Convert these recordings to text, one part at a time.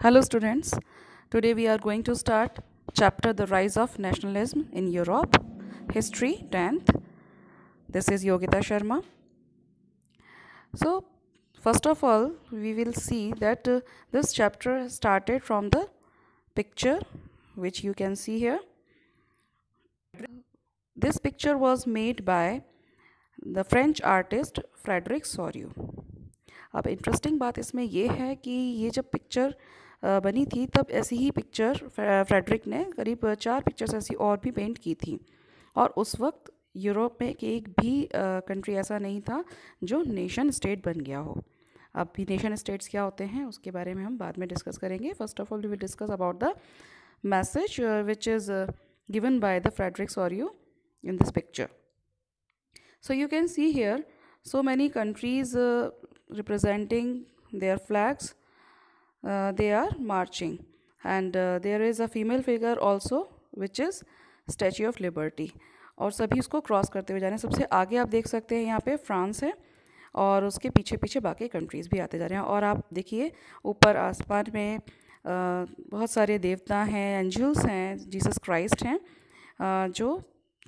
Hello students, today we are going to start chapter The Rise of Nationalism in Europe, History 10th. This is Yogita Sharma. So, first of all, we will see that uh, this chapter started from the picture which you can see here. This picture was made by the French artist Frederic Soriot. अब interesting बात इसमें यह है कि ये जब picture बनी थी तब ऐसी ही पिक्चर फ्रेडरिक ने करीब चार पिक्चर्स ऐसी और भी पेंट की थी और उस वक्त यूरोप में एक भी कंट्री ऐसा नहीं था जो नेशन स्टेट बन गया हो अब भी नेशन स्टेट्स क्या होते हैं उसके बारे में हम बाद में डिस्कस करेंगे first of all we will discuss about the message which is given by the Frederic Sorio यू in this picture so you can see here so many countries representing their flags uh, they are marching and uh, there is a female figure also which is statue of liberty और सभी इसको cross करते हुए जा रहे हैं सबसे आगे आप देख सकते हैं यहाँ पे फ्रांस है और उसके पीछे पीछे बाकी कंट्रीज़ भी आते जा रहे हैं और आप देखिए ऊपर आसमान में uh, बहुत सारे देवता हैं एंजल्स हैं जीसस क्राइस्ट हैं uh, जो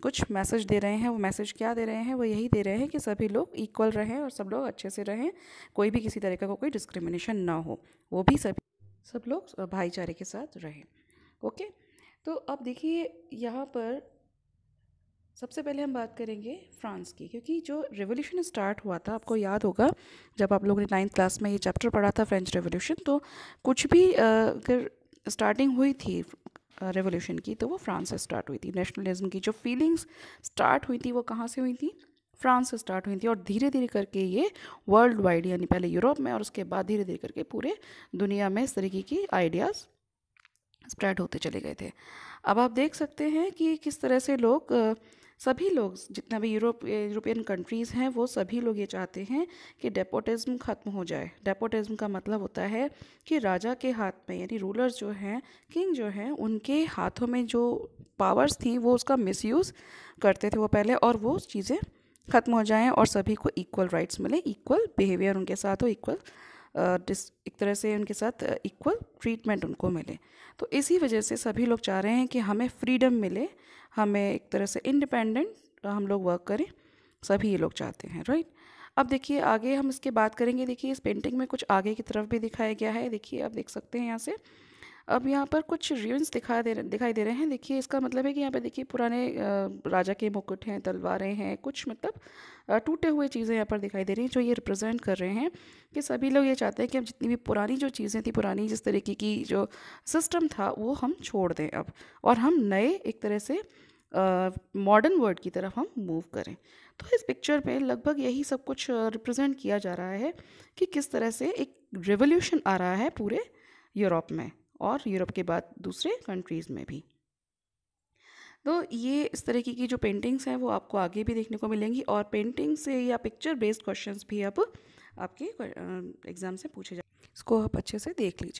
कुछ मैसेज दे रहे हैं वो मैसेज क्या दे रहे हैं वो यही दे रहे हैं कि सभी लोग इक्वल रहें और सब लोग अच्छे से रहें कोई भी किसी तरीके का को कोई डिस्क्रिमिनेशन ना हो वो भी सभी सब लोग भाईचारे के साथ रहें ओके तो अब देखिए यहाँ पर सबसे पहले हम बात करेंगे फ्रांस की क्योंकि जो रेवोल्यूशन स्टार्ट हुआ था आपको याद होगा जब आप लोगों ने नाइन्थ क्लास में ये चैप्टर पढ़ा था फ्रेंच रेवोल्यूशन तो कुछ भी अगर स्टार्टिंग हुई थी रेवोल्यूशन की तो वो फ्रांस से स्टार्ट हुई थी नेशनलिज्म की जो फीलिंग्स स्टार्ट हुई थी वो कहाँ से हुई थी फ्रांस से स्टार्ट हुई थी और धीरे धीरे करके ये वर्ल्ड वाइड यानी पहले यूरोप में और उसके बाद धीरे धीरे करके पूरे दुनिया में इस तरीके की आइडियाज़ स्प्रेड होते चले गए थे अब आप देख सकते हैं कि किस तरह से लोग सभी लोग जितना भी यूरोप यूरोपियन कंट्रीज़ हैं वो सभी लोग ये चाहते हैं कि डेपोटिज़्म ख़त्म हो जाए डेपोटिज़्म का मतलब होता है कि राजा के हाथ में यानी रूलर्स जो हैं किंग जो हैं उनके हाथों में जो पावर्स थी वो उसका मिसयूज़ करते थे वो पहले और वो चीज़ें ख़त्म हो जाएँ और सभी को इक्वल राइट्स मिले इक्वल बिहेवियर उनके साथ हो इक्वल एक तरह से उनके साथ इक्वल ट्रीटमेंट उनको मिले तो इसी वजह से सभी लोग चाह रहे हैं कि हमें फ्रीडम मिले हमें एक तरह से इंडिपेंडेंट हम लोग वर्क करें सभी ये लोग चाहते हैं राइट अब देखिए आगे हम इसके बात करेंगे देखिए इस पेंटिंग में कुछ आगे की तरफ भी दिखाया गया है देखिए आप देख सकते हैं यहाँ से अब यहाँ पर कुछ रिवेंस दिखा दे दिखाई दे रहे हैं देखिए इसका मतलब है कि यहाँ पे देखिए पुराने राजा के मुकुट हैं तलवारें हैं कुछ मतलब टूटे हुए चीज़ें यहाँ पर दिखाई दे रही हैं जो ये रिप्रेजेंट कर रहे हैं कि सभी लोग ये चाहते हैं कि अब जितनी भी पुरानी जो चीज़ें थी पुरानी जिस तरीके की जो सिस्टम था वो हम छोड़ दें अब और हम नए एक तरह से मॉडर्न वर्ल्ड की तरफ हम मूव करें तो इस पिक्चर में लगभग यही सब कुछ रिप्रेजेंट किया जा रहा है कि किस तरह से एक रेवोल्यूशन आ रहा है पूरे यूरोप में और यूरोप के बाद दूसरे कंट्रीज़ में भी तो ये इस तरीके की जो पेंटिंग्स हैं वो आपको आगे भी देखने को मिलेंगी और पेंटिंग से या पिक्चर बेस्ड क्वेश्चंस भी अब आपके एग्ज़ाम से पूछे जाए इसको आप अच्छे से देख लीजिए